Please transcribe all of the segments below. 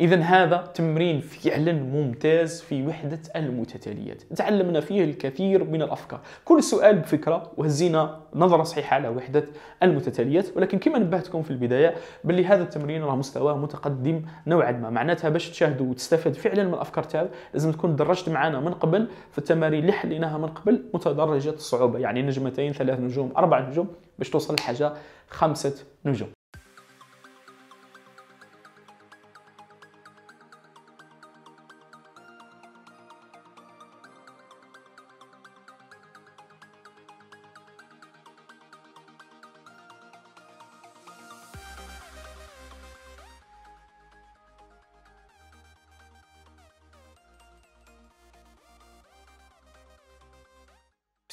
إذا هذا تمرين فعلا ممتاز في وحدة المتتاليات تعلمنا فيه الكثير من الأفكار كل سؤال بفكرة وهزينا نظرة صحيحة على وحدة المتتاليات ولكن كما نبهتكم في البداية باللي هذا التمرين راه مستواه متقدم نوعا ما معناتها باش تشاهدوا وتستفاد فعلا من الأفكار تاعو لازم تكون درجت معنا من قبل في التمارين اللي حليناها من قبل متدرجة الصعوبة يعني نجمتين ثلاث نجوم أربع نجوم باش توصل لحاجة خمسة نجوم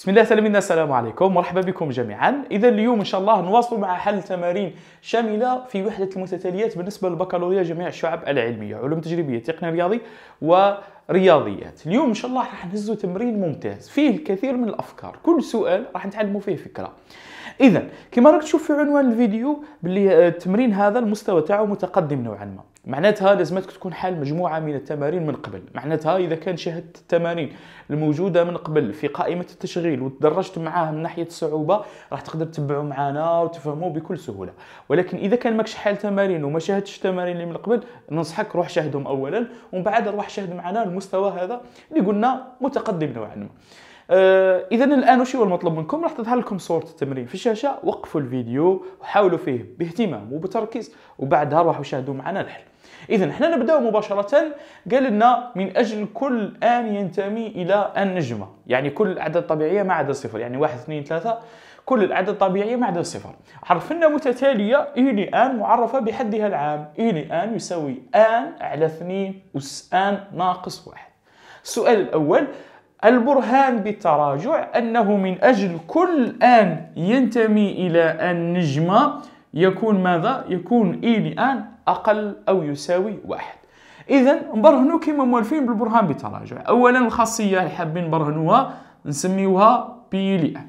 بسم الله تلاميذنا السلام عليكم مرحبا بكم جميعا اذا اليوم ان شاء الله نواصل مع حل تمارين شامله في وحده المتتاليات بالنسبه للبكالوريا جميع الشعب العلميه علوم تجريبيه تقنيه رياضي ورياضيات اليوم ان شاء الله راح نهزو تمرين ممتاز فيه الكثير من الافكار كل سؤال راح نتعلموا فيه فكره اذا كما راك تشوف في عنوان الفيديو باللي آه، التمرين هذا المستوى تاعو متقدم نوعا ما معناتها لازمتك تكون حال مجموعه من التمارين من قبل معناتها اذا كان شاهدت التمارين الموجوده من قبل في قائمه التشغيل وتدرجت معاه من ناحيه الصعوبه راح تقدر تتبعوا معنا وتفهموا بكل سهوله ولكن اذا كان ماكش حال تمارين وما شاهدتش التمارين اللي من قبل ننصحك روح شاهدهم اولا ومن بعد روح شاهد معنا المستوى هذا اللي قلنا متقدم نوعا ما آه، اذا الان وش هو المطلوب منكم راح تظهر لكم صوره التمرين في الشاشه وقفوا الفيديو وحاولوا فيه باهتمام وبتركيز وبعدها راحوا شاهدوا معنا الحل اذا احنا نبداو مباشره قال لنا من اجل كل ان ينتمي الى النجمه يعني كل الاعداد الطبيعيه ما عدا صفر يعني واحد اثنين ثلاثه كل الاعداد الطبيعيه ما عدا صفر عرفنا متتاليه الى ان معرفه بحدها العام الى ان يساوي ان على اثنين اس ان ناقص واحد السؤال الاول البرهان بالتراجع أنه من أجل كل آن ينتمي إلى النجمة يكون ماذا؟ يكون إي لآن أقل أو يساوي واحد إذا نبرهنو كيما موالفين بالبرهان بالتراجع أولا الخاصية اللي حابين نبرهنوها نسميوها بي لآن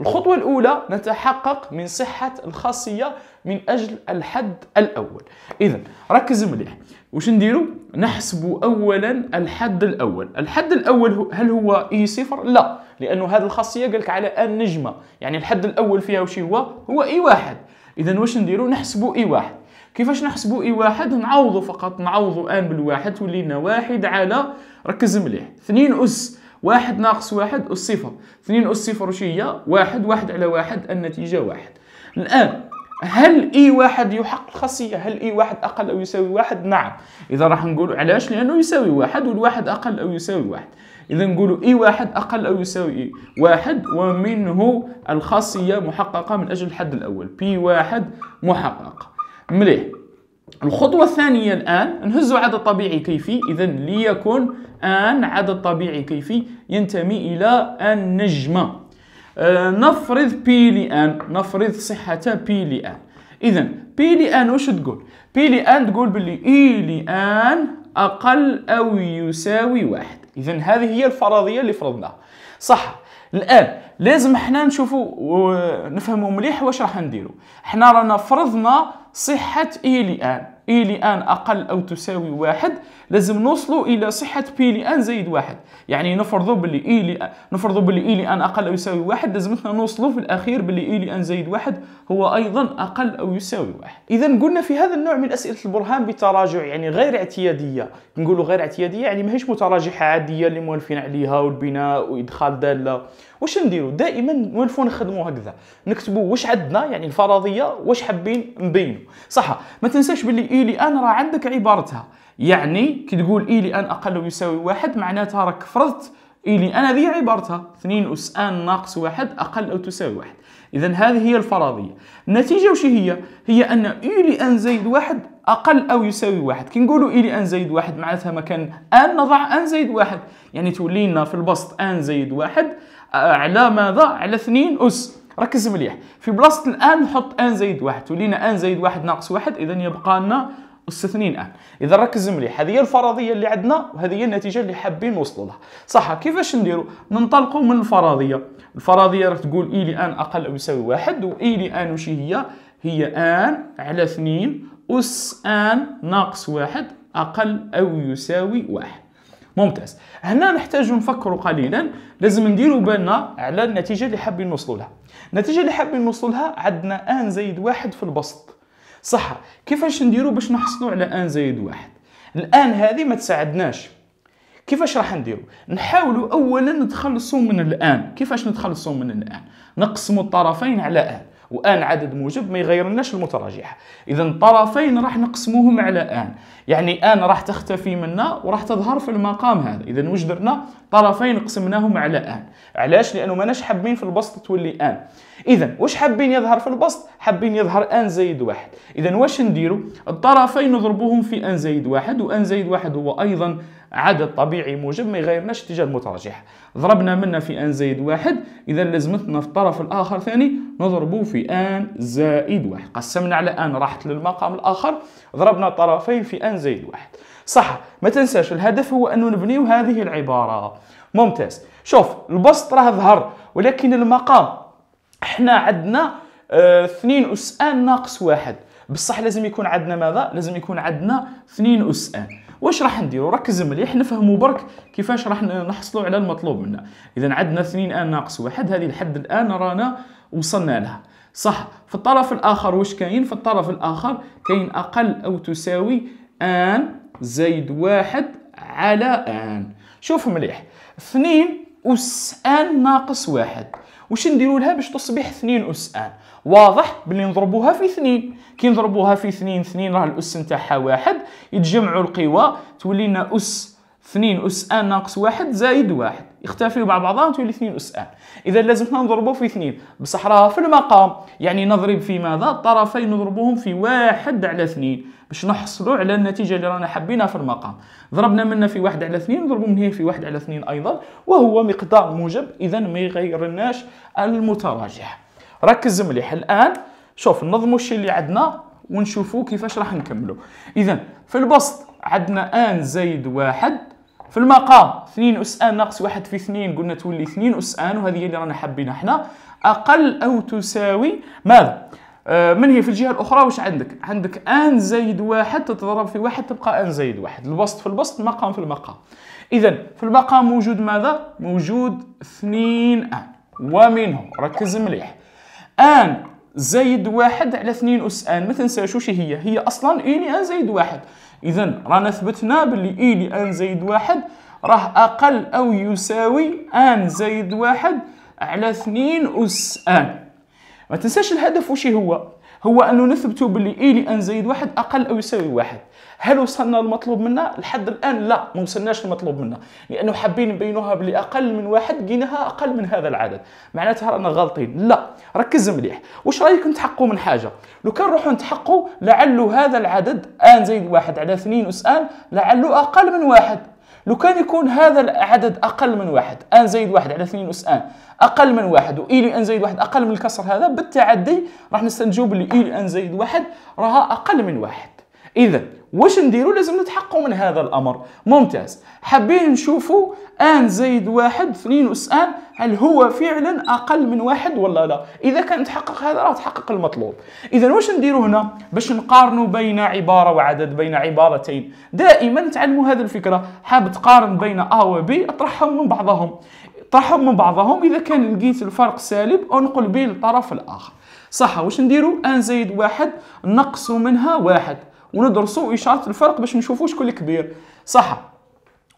الخطوة الأولى نتحقق من صحة الخاصية من أجل الحد الأول إذا ركز مليح واش نديرو نحسب أولا الحد الأول الحد الأول هل هو إي e صفر؟ لا لأنه هذه الخاصية قالك على أن نجمة يعني الحد الأول فيها وش هو؟ هو إي e واحد إذا واش نديرو نحسبو إي e واحد كيفاش نحسبو اي واحد نعوضو فقط نعوضو ان بالواحد تولي لنا واحد على ركز مليح اثنين اس واحد ناقص واحد أس صفر اثنين أس صفر وش هي واحد واحد على واحد النتيجة واحد الآن هل اي واحد يحقق الخاصيه هل اي واحد اقل او يساوي واحد نعم اذا راح نقولوا علاش لانه يساوي واحد والواحد اقل او يساوي واحد اذا نقولوا اي واحد اقل او يساوي واحد ومنه الخاصيه محققه من اجل الحد الاول بي واحد محقق مليح الخطوه الثانيه الان نهزوا عدد طبيعي كيفي اذا ليكن ان عدد طبيعي كيفي ينتمي الى النجمه آه، نفرض بي لان نفرض صحه بي لان اذا بي لان واش تقول بي لان تقول باللي اي e لان اقل او يساوي واحد اذا هذه هي الفرضيه اللي فرضناها صح الان لازم حنا نشوفوا ونفهموا مليح واش راح نديروا حنا رانا فرضنا صحه اي e لان اي e لان اقل او تساوي واحد لازم نوصلوا الى صحه بي لان زائد واحد يعني نفرضوا باللي اي e لي نفرضوا باللي اي e لان اقل او يساوي واحد لازمتنا نوصلوا في الاخير باللي اي e لان زائد واحد هو ايضا اقل او يساوي واحد اذا قلنا في هذا النوع من اسئله البرهان بتراجع يعني غير اعتياديه نقولوا غير اعتياديه يعني ماهيش متراجحه عاديه اللي موالفين عليها والبناء وادخال داله واش نديروا دائما نولفوا نخدموا هكذا نكتبوا واش عندنا يعني الفرضيه واش حابين نبينوا صح ما تنساش باللي اي لان راه عندك عبارتها يعني كي تقول اي لان اقل يساوي واحد معناتها راك فرضت اي لان هذه عبارتها 2 اس ان ناقص واحد اقل او تساوي واحد اذا هذه هي الفرضيه النتيجه وش هي هي ان اي لان زائد واحد اقل او يساوي واحد كي نقولوا اي لان زائد واحد معناتها مكان ان نضع ان زائد واحد يعني تولي لنا في البسط ان زائد واحد آه، على ماذا على 2 اس ركز مليح في بلاصه الان نحط ان زائد واحد تولينا ان زائد واحد ناقص واحد اذا يبقى لنا مستثنين ان اذا ركز مليح هذه هي الفرضيه اللي عندنا وهذه هي النتيجه اللي حابين نوصلوا لها صح كيفاش نديروا ننطلقوا من الفرضيه الفرضيه راك تقول اي لان اقل او يساوي واحد واي لان وش هي هي ان على اثنين اس ان ناقص واحد اقل او يساوي واحد ممتاز هنا نحتاج نفكروا قليلا لازم نديروا بالنا على النتيجه اللي حابين نوصلوا لها النتيجه اللي حابين نوصلوا لها عندنا ان زائد واحد في البسط صح كيفاش نديرو باش نحصلوا على ان زائد واحد الان هذه ما تساعدناش كيفاش راح نديرو نحاولوا اولا نتخلصوا من الان كيفاش نتخلصوا من الان نقسموا الطرفين على ان وان عدد موجب ما يغيرناش المتراجعه اذا الطرفين راح نقسموهم على ان يعني ان راح تختفي منا وراح تظهر في المقام هذا اذا واش درنا طرفين قسمناهم على ان علاش لانه ماناش حابين في البسط تولي ان اذا واش حابين يظهر في البسط حابين يظهر ان زائد واحد اذا واش نديرو الطرفين نضربوهم في ان زائد واحد وان زائد واحد هو ايضا عدد طبيعي موجب ما يغيرناش اتجاه المترجح ضربنا منه في ان زائد واحد اذا لازمتنا في الطرف الاخر ثاني نضربه في ان زائد واحد قسمنا على ان راحت للمقام الاخر ضربنا طرفين في ان زائد واحد صح ما تنساش الهدف هو انه نبنيو هذه العباره ممتاز شوف البسط راه ظهر ولكن المقام احنا عندنا اه اثنين اس ان ناقص واحد بصح لازم يكون عندنا ماذا لازم يكون عندنا اثنين اس ان واش راح نديروا ركز مليح نفهموا برك كيفاش راح نحصلوا على المطلوب منا اذا عندنا اثنين ان ناقص واحد هذه لحد الان رانا وصلنا لها صح في الطرف الاخر واش كاين في الطرف الاخر كاين اقل او تساوي ان زائد واحد على ان شوف مليح اثنين اس ان ناقص واحد واش نديروا لها باش تصبح اثنين اس ان واضح بلي نضربوها في اثنين كي نضربوها في اثنين اثنين راه الاس نتاعها واحد يتجمعوا القوى تولي لنا اس اثنين اس ان ناقص واحد زائد واحد يختفيوا مع بعضهم تولي اثنين اس ان اذا لازمنا نضربوا في اثنين بصح راه في المقام يعني نضرب في ماذا الطرفين نضربوهم في واحد على اثنين باش نحصلوا على النتيجه اللي رانا حابينها في المقام ضربنا منها في واحد على اثنين نضربوا من هنا في واحد على اثنين ايضا وهو مقدار موجب اذا ما يغيرناش المتراجح ركز مليح الان شوف نظموا الشيء اللي عندنا ونشوفوا كيفاش راح نكملوا اذا في البسط عندنا ان زائد واحد في المقام 2 اس ان ناقص واحد في 2 قلنا تولي 2 اس ان وهذه اللي رانا حابينها حنا اقل او تساوي ماذا آه، من هي في الجهه الاخرى واش عندك عندك ان زائد واحد تتضرب في واحد تبقى ان زائد واحد البسط في البسط المقام في المقام اذا في المقام موجود ماذا موجود 2 ان ومنهم ركز مليح ان زايد واحد على اثنين اس ان ما تنساش واش هي هي اصلا لي ان زايد واحد اذا رانا ثبتنا باللي لي ان زايد واحد راه اقل او يساوي ان زايد واحد على اثنين اس ان ما تنساش الهدف واش هو هو انه نثبتوا باللي اي لان زائد واحد اقل او يساوي واحد هل وصلنا للمطلوب منا لحد الان لا ما وصلناش المطلوب منا لانه حابين نبينوها باللي اقل من واحد لقيناها اقل من هذا العدد معناتها رانا غالطين لا ركز مليح واش رايك نتحقوا من حاجه لو كان نروحوا نتحقوا لعل هذا العدد ان زائد واحد على اثنين اس ان لعلو اقل من واحد لو كان يكون هذا العدد أقل من واحد ان زائد واحد على اثنين أس ان أقل من واحد وإيلي ان زائد واحد أقل من الكسر هذا بالتعدي راح نستنتجو بلي إيلي ان زائد واحد راها أقل من واحد إذا واش نديرو لازم نتحققوا من هذا الامر ممتاز حابين نشوفوا ان زائد واحد اثنين اس ان هل هو فعلا اقل من واحد ولا لا اذا كان تحقق هذا راه تحقق المطلوب اذا واش نديرو هنا باش نقارنوا بين عباره وعدد بين عبارتين دائما تعلموا هذه الفكره حاب تقارن بين ا و بي اطرحهم من بعضهم طرحهم من بعضهم اذا كان لقيت الفرق سالب انقل به للطرف الاخر صح واش نديرو ان زائد واحد نقص منها واحد وندرسوا اشاره الفرق باش نشوفوا شكون كبير صح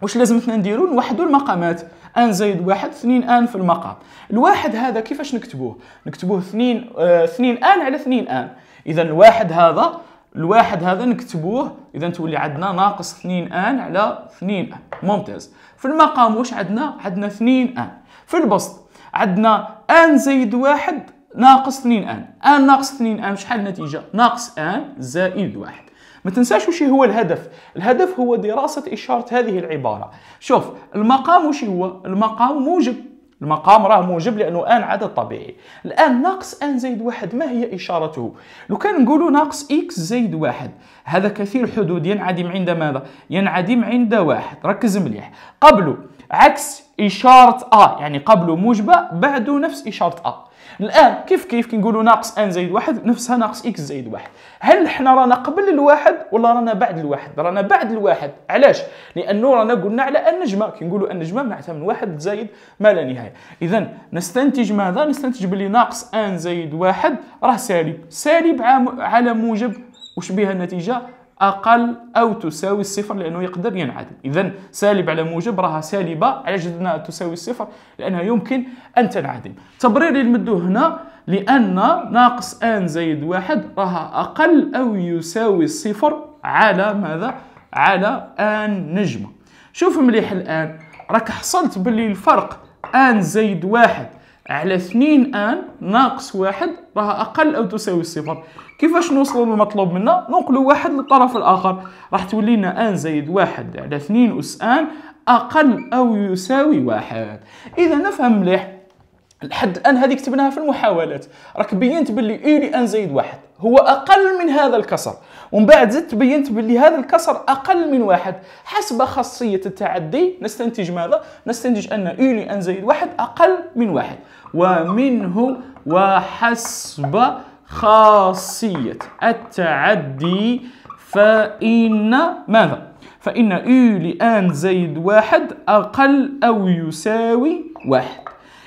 واش لازمتنا نديرو نوحدوا المقامات ان زائد واحد اثنين ان في المقام الواحد هذا كيفاش نكتبوه نكتبوه اثنين اه اثنين ان على اثنين ان اذا الواحد هذا الواحد هذا نكتبوه اذا تولي عندنا ناقص اثنين ان على اثنين ان ممتاز في المقام واش عندنا عندنا اثنين ان في البسط عندنا ان زائد واحد ناقص اثنين ان ان ناقص اثنين ان شحال النتيجه ناقص ان زائد واحد ما تنساش وش هو الهدف الهدف هو دراسة إشارة هذه العبارة شوف المقام وش هو المقام موجب المقام راه موجب لانه ان عدد طبيعي الان ناقص ان زائد واحد ما هي اشارته لو كان نقولوا ناقص اكس زائد واحد هذا كثير حدود ينعدم عند ماذا ينعدم عند واحد ركز مليح قبله عكس إشارة أ يعني قبله موجبة بعده نفس إشارة أ الآن كيف كيف كنقولوا ناقص ان زائد واحد نفسها ناقص اكس زائد واحد هل حنا رانا قبل الواحد ولا رانا بعد الواحد رانا بعد الواحد علاش لأنه رانا قلنا على النجمة كنقولوا النجمة معناتها من واحد زائد ما لا نهاية إذا نستنتج ماذا نستنتج بلي ناقص ان زائد واحد راه سالب سالب على موجب وش بها النتيجة اقل او تساوي الصفر لانه يقدر ينعدم اذا سالب على موجب راها سالبه على جد انها تساوي الصفر لانها يمكن ان تنعدم تبرير المدو هنا لان ناقص ان زائد واحد راها اقل او يساوي الصفر على ماذا على ان نجمه شوف مليح الان راك حصلت باللي الفرق ان زائد واحد على 2 ان ناقص واحد راها اقل او تساوي صفر كيفاش نوصلوا للمطلوب منا ننقلوا واحد للطرف الاخر راح تولي لنا ان زائد واحد على 2 اس ان اقل او يساوي واحد اذا نفهم مليح لحد الان هذه كتبناها في المحاولات راك بينت باللي اي لان زائد واحد هو اقل من هذا الكسر ومن بعد زدت بينت باللي هذا الكسر اقل من واحد حسب خاصيه التعدي نستنتج ماذا نستنتج ان اولي ان زائد واحد اقل من واحد ومنه وحسب خاصيه التعدي فان ماذا فان اولي ان زائد واحد اقل او يساوي واحد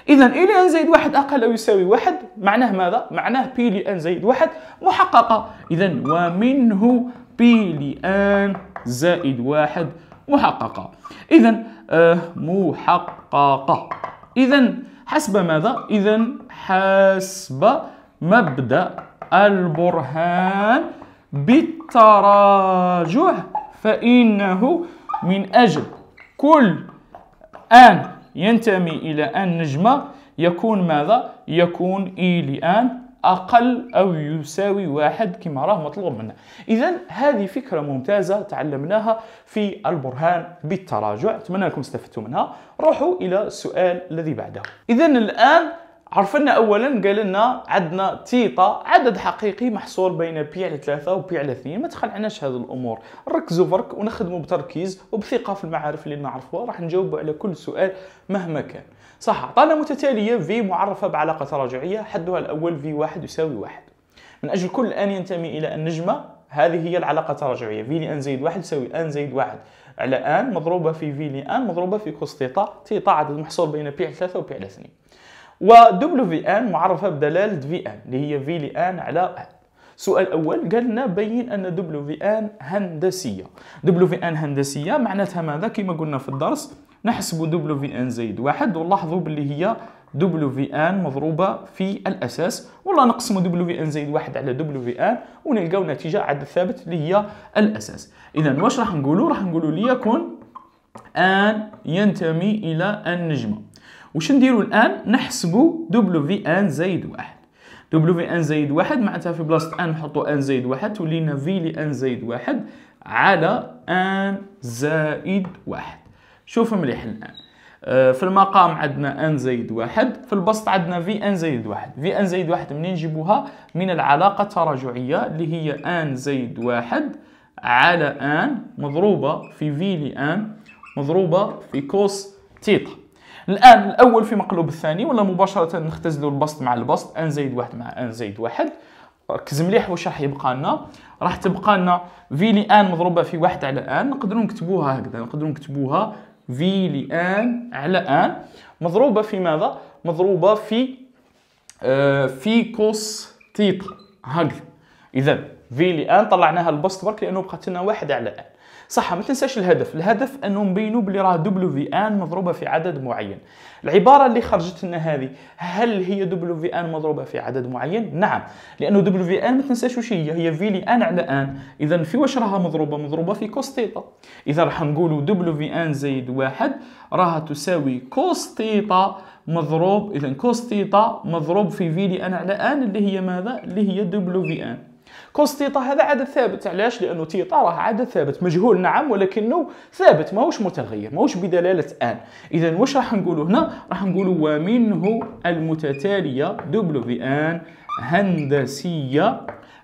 إذا إلى أن زائد واحد أقل أو يساوي واحد معناه ماذا؟ معناه بي لأن زائد واحد محققة إذا ومنه بي لأن زائد واحد محققة إذا آه محققة إذا حسب ماذا؟ إذا حسب مبدأ البرهان بالتراجع فإنه من أجل كل أن ينتمي إلى أن نجمة يكون ماذا؟ يكون إي لآن أقل أو يساوي واحد كما راه مطلوب منا إذا هذه فكرة ممتازة تعلمناها في البرهان بالتراجع أتمنى لكم استفدتوا منها روحوا إلى السؤال الذي بعده إذا الآن عرفنا اولا قال لنا عندنا تيتا عدد حقيقي محصور بين بي على 3 وبي على 2 ما تخلعناش هذه الامور ركزوا برك ونخدموا بتركيز وبثقه في المعارف اللي نعرفوها راح نجاوب على كل سؤال مهما كان صح عطانا متتاليه في معرفه بعلاقه تراجعيه حدها الاول في واحد يساوي واحد من اجل كل ان ينتمي الى النجمه هذه هي العلاقه التراجعيه في لان زائد واحد يساوي ان زائد واحد على ان مضروبه في في لان مضروبه في كوس تيتا تيتا عدد محصور بين بي على 3 وبي على 2 و دبليو ان معرفه بدلاله في ان اللي هي في لان على ان السؤال الاول قال لنا بين ان دبليو في ان هندسيه دبليو في ان هندسيه معناتها ماذا كما قلنا في الدرس نحسب دبليو في ان زائد واحد ولاحظوا باللي هي دبليو في ان مضروبه في الاساس والله نقسم دبليو في ان زائد واحد على دبليو في ان ونلقاو نتيجه عدد ثابت اللي هي الاساس اذا واش راح نقولوا راح نقولوا ليكن ان ينتمي الى النجمه وش نديرو الان نحسبو دبليو في ان زائد واحد دبليو في ان زائد واحد معناتها في بلاصه ان نحطو ان زائد واحد تولينا في لان زائد واحد على ان زائد واحد شوف مليح الان آه، في المقام عندنا ان زائد واحد في البسط عندنا في ان زائد واحد في ان زائد واحد منين نجيبوها من العلاقه التراجعيه اللي هي ان زائد واحد على ان مضروبه في في لان مضروبه في كوس تيتا الان الاول في مقلوب الثاني ولا مباشره نختزلوا البسط مع البسط ان زائد واحد مع ان زائد واحد ركز مليح واش راح يبقى لنا راح تبقى لنا في لان مضروبه في واحد على ان نقدروا نكتبوها هكذا نقدروا نكتبوها في لان على ان مضروبه في ماذا مضروبه في آه، في كوس تيتا هكذا اذا في لان طلعناها البسط برك لانه بقات لنا واحد على ان صح ما تنساش الهدف الهدف انه نبينوا بلي راه دبليو في ان مضروبه في عدد معين العباره اللي خرجت لنا هذه هل هي دبليو في ان مضروبه في عدد معين نعم لانه دبليو في ان ما تنساش واش هي هي في لي ان على ان اذا في واش راها مضروبه مضروبه في كوس تيتا اذا راح نقولوا دبليو في ان زائد واحد راها تساوي كوس تيتا مضروب اذا كوس تيتا مضروب في في لي ان على ان اللي هي ماذا اللي هي دبليو في ان كوس تيتا هذا عدد ثابت علاش لانه تيتا راه عدد ثابت مجهول نعم ولكنه ثابت ماهوش متغير ماهوش بدلاله ان اذا واش راح نقولوا هنا راح نقولوا ومنه المتتاليه دبليو ان هندسيه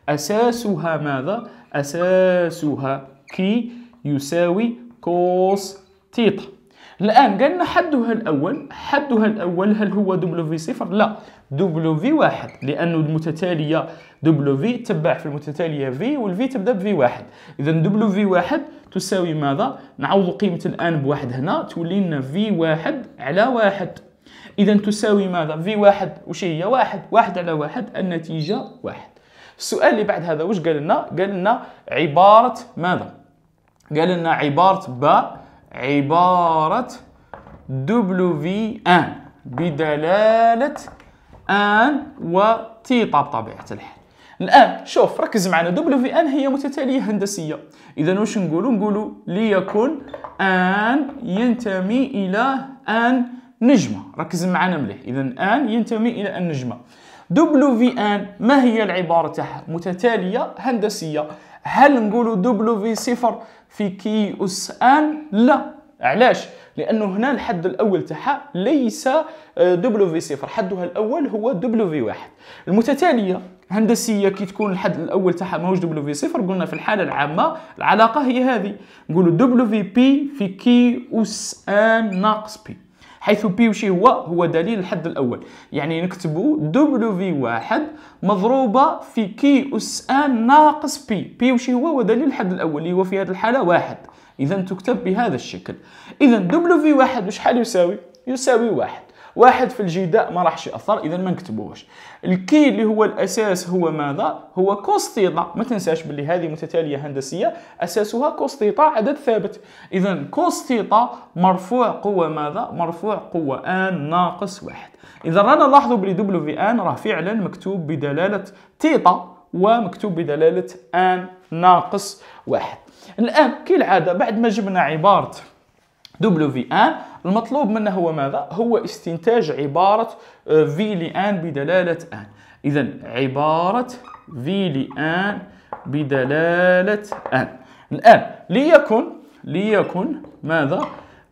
اساسها ماذا اساسها كي يساوي كوس تيتا الان قالنا حدها الاول حدها الاول هل هو دبليو صفر لا دبليو واحد لانه المتتاليه دبليو تبع في المتتاليه في والفي تبدا بفي واحد اذا دبليو واحد تساوي ماذا نعوض قيمه الان بواحد هنا تولي لنا في واحد على واحد اذا تساوي ماذا في واحد وش هي واحد واحد على واحد النتيجه واحد السؤال اللي بعد هذا واش قال لنا قال لنا عباره ماذا قال لنا عباره باء عباره في ان بدلالة ان و وتي طبيعة الحال الان شوف ركز معنا دبليو في ان هي متتاليه هندسيه اذا واش نقولوا نقولوا ليكن ان ينتمي الى ان نجمه ركز معنا مليح اذا ان ينتمي الى ان نجمه دبليو في ان ما هي العباره تاعها متتاليه هندسيه هل نقولوا دوبلو في صفر في كي أس آن؟ لا علاش؟ لأنه هنا الحد الأول تاعها ليس دوبلو آه، في صفر حدها الأول هو دوبلو في واحد المتتالية هندسيه كي تكون الحد الاول تاعها ماهوش دبليو في صفر قلنا في الحاله العامه العلاقه هي هذه نقولوا دبليو في بي في كي اس ان ناقص بي حيث بي وش هو هو دليل الحد الاول يعني نكتبوا دبليو واحد مضروبه في كي اس ان ناقص بي بي وش هو هو دليل الحد الاول اللي هو في هذه الحاله واحد اذا تكتب بهذا الشكل اذا دبليو واحد وشحال يساوي يساوي واحد واحد في الجداء ما راحش ياثر اذا ما نكتبوهش الكي اللي هو الاساس هو ماذا هو كوس ثيتا ما تنساش باللي هذه متتاليه هندسيه اساسها كوس ثيتا عدد ثابت اذا كوس ثيتا مرفوع قوه ماذا مرفوع قوه ان ناقص واحد اذا رانا نلاحظوا بلي دبليو في ان راه فعلا مكتوب بدلاله ثيتا ومكتوب بدلاله ان ناقص واحد الان كالعاده بعد ما جبنا عباره دبليو ان المطلوب منا هو ماذا؟ هو استنتاج عبارة في آه، لان بدلالة ان إذا عبارة في لان بدلالة ان الآن ليكن ليكن ماذا؟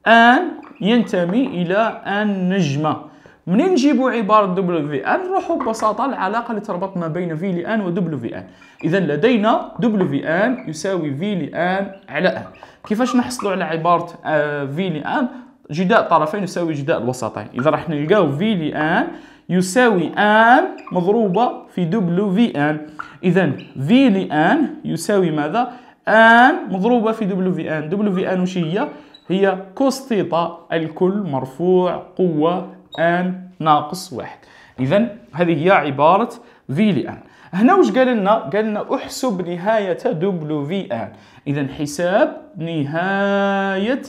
ان ينتمي إلى النجمة منين نجيبوا عباره دبليو في ان نروحوا ببساطه العلاقه اللي تربط ما بين في لان ودبليو في ان اذا لدينا دبليو في ان يساوي في لان على ان كيفاش نحصلوا على عباره في آه، لان جداء الطرفين يساوي جداء الوسطين اذا راح نلقاو في لان يساوي ان مضروبه في دبليو في ان اذا في لان يساوي ماذا ان مضروبه في دبليو في ان دبليو في ان وش هي هي كوس ثيتا الكل مرفوع قوه ان ناقص واحد اذا هذه هي عباره في لان هنا واش قال لنا قال لنا احسب نهايه دبليو في ان اذا حساب نهايه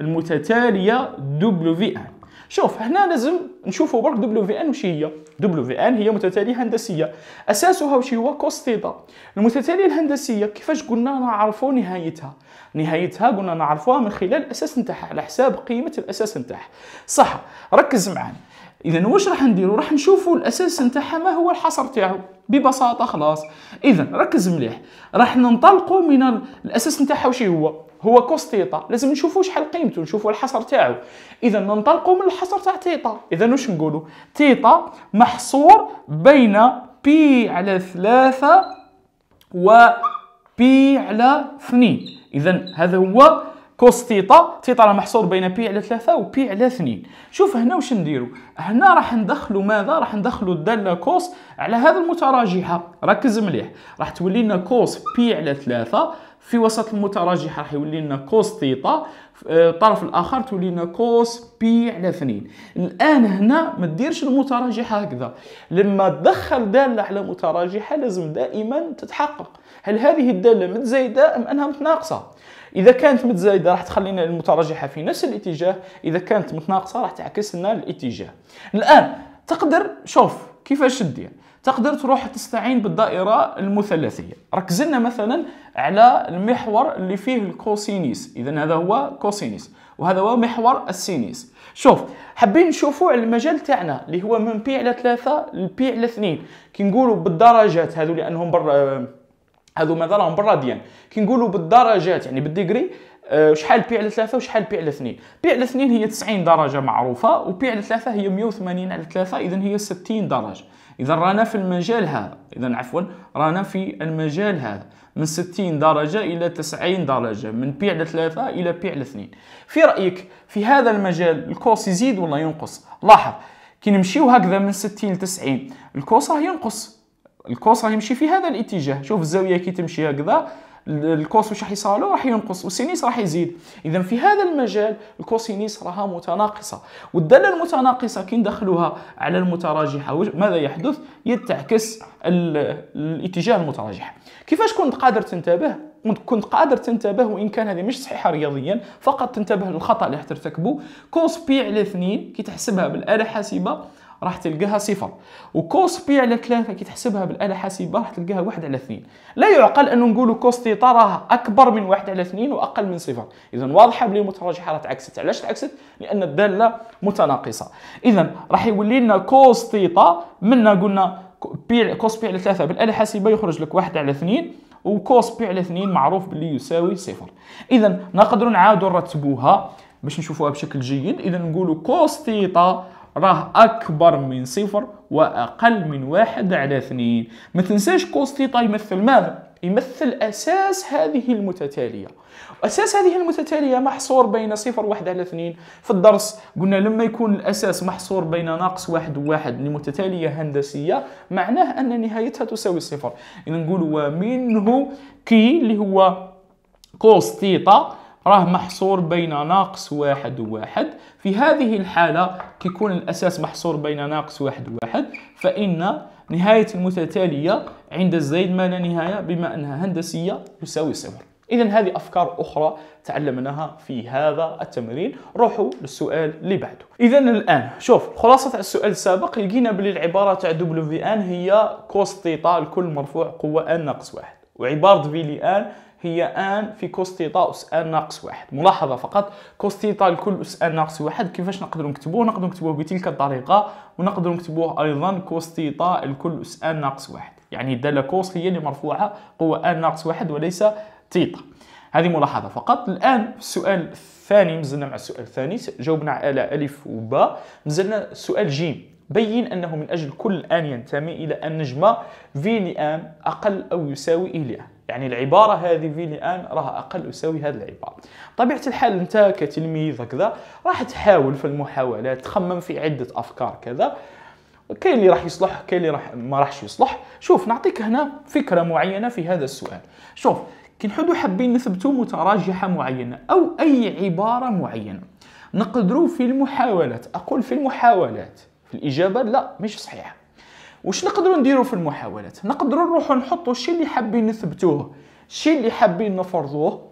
المتتاليه دبليو في ان شوف هنا لازم نشوفوا برك دبليو في ان وش هي دبليو في ان هي متتاليه هندسيه اساسها وش هو كوستيدا ثيتا المتتاليه الهندسيه كيفاش قلنا نعرفوا نهايتها نهايتها قلنا نعرفوها من خلال الاساس نتاعها على حساب قيمه الاساس نتاعها صح ركز معايا اذا واش راح نديرو راح نشوفو الاساس نتاعها ما هو الحصر تاعو ببساطه خلاص اذا ركز مليح راح ننطلقوا من الاساس نتاعها واش هو هو كوست تيتا لازم نشوفوا شحال قيمته نشوفوا الحصر تاعو اذا ننطلقوا من الحصر تاع تيتا اذا واش نقولوا تيتا محصور بين بي على ثلاثة و بي على اثنين اذا هذا هو كوس ثيتا ثيتا راه محصور بين بي على 3 وبي على 2 شوف هنا واش نديرو هنا راح ندخلو ماذا راح ندخلو الداله كوس على هذا المتراجحه ركز مليح راح تولي لنا كوس بي على 3 في وسط المتراجحه راح يولي لنا كوس ثيتا آه، الطرف الاخر تولي لنا كوس بي على 2 الان هنا ما ديرش المتراجحه هكذا لما تدخل داله على متراجحه لازم دائما تتحقق هل هذه الداله متزايده ام انها متناقصه اذا كانت متزايده راح تخلينا المتراجحه في نفس الاتجاه اذا كانت متناقصه راح تعكس لنا الاتجاه الان تقدر شوف كيفاش دير تقدر تروح تستعين بالدائره المثلثيه ركزنا مثلا على المحور اللي فيه الكوسينيس اذا هذا هو كوسينيس وهذا هو محور السينيس شوف حابين نشوفوا المجال تاعنا اللي هو من بي على 3 لبي على 2 كي نقولوا بالدرجات هذو لانهم بر هذو ماذا راهم بالراديان كي نقولوا بالدرجات يعني بالديجري آه، شحال بي على 3 وشحال بي على 2 بي على 2 هي 90 درجه معروفه وبي على 3 هي 180 على 3 اذا هي 60 درجه اذا رانا في المجال هذا اذا عفوا رانا في المجال هذا من 60 درجة إلى 90 درجة من بي على 3 إلى بي على 2 في رأيك في هذا المجال الكوس يزيد ولا ينقص لاحظ كي نمشيو هكذا من 60 ل 90 الكوس راه ينقص الكوس راه يمشي في هذا الاتجاه شوف الزاويه كي تمشي هكذا الكوس واش راح يصالو راح ينقص والسينيس راح يزيد اذا في هذا المجال الكوسينيس راها متناقصه والداله المتناقصه كي ندخلوها على المتراجحه ماذا يحدث يتعكس الاتجاه المتراجح كيفاش كنت قادر تنتبه كنت قادر تنتبه وان كان هذه مش صحيحه رياضيا فقط تنتبه للخطا اللي راح ترتكبه كوس بي على 2 كي تحسبها بالاله الحاسبه راح تلقاها صفر وكوس بي على 3 كي تحسبها بالآلة حاسبة راح تلقاها 1 على 2 لا يعقل ان نقولوا كوس تيتا راه أكبر من 1 على 2 وأقل من صفر إذا واضحة بلي المتراجحة راه تعكست علاش تعكست لأن الدالة متناقصة إذا راح يولي لنا كوس تيتا منا قلنا بي كوس بي على 3 بالآلة الحاسبة يخرج لك 1 على 2 وكوس بي على 2 معروف بلي يساوي صفر اذا نقدروا نعاودوا نرتبوها باش نشوفوها بشكل جيد اذا نقولوا كوس تيتا راه اكبر من صفر واقل من واحد على اثنين ما تنساش كوس ثيتا طيب يمثل ماذا يمثل اساس هذه المتتاليه اساس هذه المتتاليه محصور بين صفر وواحد على اثنين في الدرس قلنا لما يكون الاساس محصور بين ناقص واحد وواحد لمتتاليه هندسيه معناه ان نهايتها تساوي صفر اذا نقول ومنه كي اللي هو كوس ثيتا راه محصور بين ناقص واحد وواحد في هذه الحالة كيكون الأساس محصور بين ناقص واحد وواحد فإن نهاية المتتالية عند الزايد ما لا نهاية بما أنها هندسية يساوي صفر إذا هذه أفكار أخرى تعلمناها في هذا التمرين روحوا للسؤال اللي بعده إذا الآن شوف خلاصة على السؤال السابق لقينا بلي العبارة تاع دبليو في ان هي كوس تيتا الكل مرفوع قوة ان ناقص واحد وعبارة في لي ان هي ان في كوس تيتا اس ان ناقص واحد ملاحظه فقط كوس تيتا الكل اس ان ناقص واحد كيفاش نقدروا نكتبوه نقدروا نكتبوه بتلك الطريقه ونقدروا نكتبوه ايضا كوس تيتا الكل اس ان ناقص واحد يعني الداله كوس هي اللي مرفوعه هو ان ناقص واحد وليس تيتا هذه ملاحظة فقط الآن السؤال الثاني مزلنا مع السؤال الثاني جاوبنا على ألف وباء مزلنا سؤال جيم بين أنه من أجل كل آن ينتمي إلى النجمة في لآن أقل أو يساوي إليه يعني العباره هذه في الان راها اقل اساوي هذه العباره طبيعه الحال انت كتلميذ هكذا راح تحاول في المحاولات تخمم في عده افكار كذا كاين اللي راح يصلح كاين اللي راح ما راحش يصلح شوف نعطيك هنا فكره معينه في هذا السؤال شوف كي نحدو حابين نثبتوا متراجحه معينه او اي عباره معينه نقدروا في المحاولات اقول في المحاولات في الاجابه لا مش صحيحه واش نقدروا نديروا في المحاولات نقدروا نروحوا نحطوا الشيء اللي حابين نثبتوه الشيء اللي حابين نفرضوه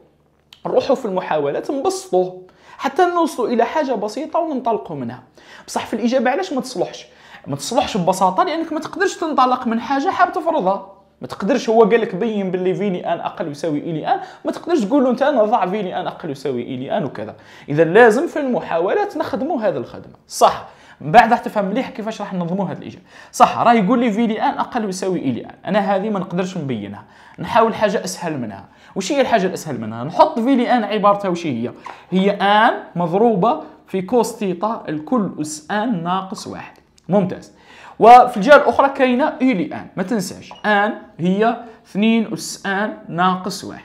نروحوا في المحاولات نبسطوه حتى نوصلوا الى حاجه بسيطه وننطلقوا منها بصح في الاجابه علاش ما تصلحش ما تصلحش ببساطه لانك ما تقدرش تنطلق من حاجه حاب تفرضها ما تقدرش هو قال لك بين باللي فيني ان اقل يساوي الي ان ما تقدرش تقول له انت انا ضع فيني ان اقل يساوي الي ان وكذا اذا لازم في المحاولات نخدموا هذه الخدمه صح من بعد راح تفهم مليح كيفاش راح ننظموا هذا الاجابه صح راه يقول لي في لي ان اقل يساوي اي لي ان انا هذه ما نقدرش نبينها نحاول حاجه اسهل منها وش هي الحاجه الاسهل منها نحط في لي ان عبارتها وش هي هي ان مضروبه في كوس تيتا الكل اس ان ناقص واحد ممتاز وفي الجهه الاخرى كاينه اي لي ان ما تنساش ان هي 2 اس ان ناقص واحد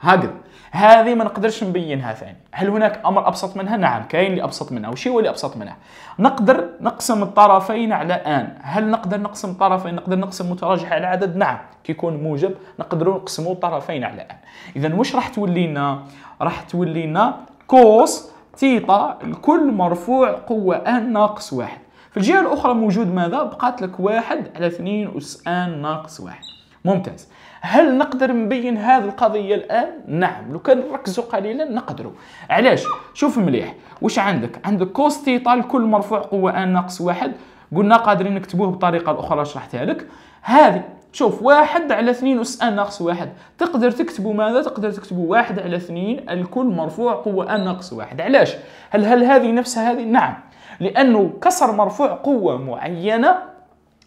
هكذا هذه ما نقدرش نبينها ثاني هل هناك امر ابسط منها نعم كاين اللي ابسط منها وشي هو اللي ابسط منها نقدر نقسم الطرفين على ان هل نقدر نقسم الطرفين نقدر نقسم متراجح على عدد نعم كيكون موجب نقدروا نقسموا الطرفين على ان اذا واش راح تولي لنا راح تولي لنا كوس تيتا الكل مرفوع قوة ان ناقص واحد في الجهة الأخرى موجود ماذا؟ بقات لك واحد على اثنين أس ان ناقص واحد ممتاز هل نقدر نبين هذه القضية الآن؟ نعم لو كان نركزوا قليلا نقدروا علاش؟ شوف مليح واش عندك؟ عندك كوس تيتا لكل مرفوع قوة آن ناقص واحد قلنا قادرين نكتبوه بطريقة أخرى شرحتها لك هذه شوف واحد على اثنين اس ان ناقص واحد تقدر تكتبوا ماذا تقدر تكتبوا واحد على اثنين الكل مرفوع قوة ان ناقص واحد علاش هل هل هذه نفسها هذه نعم لانه كسر مرفوع قوة معينة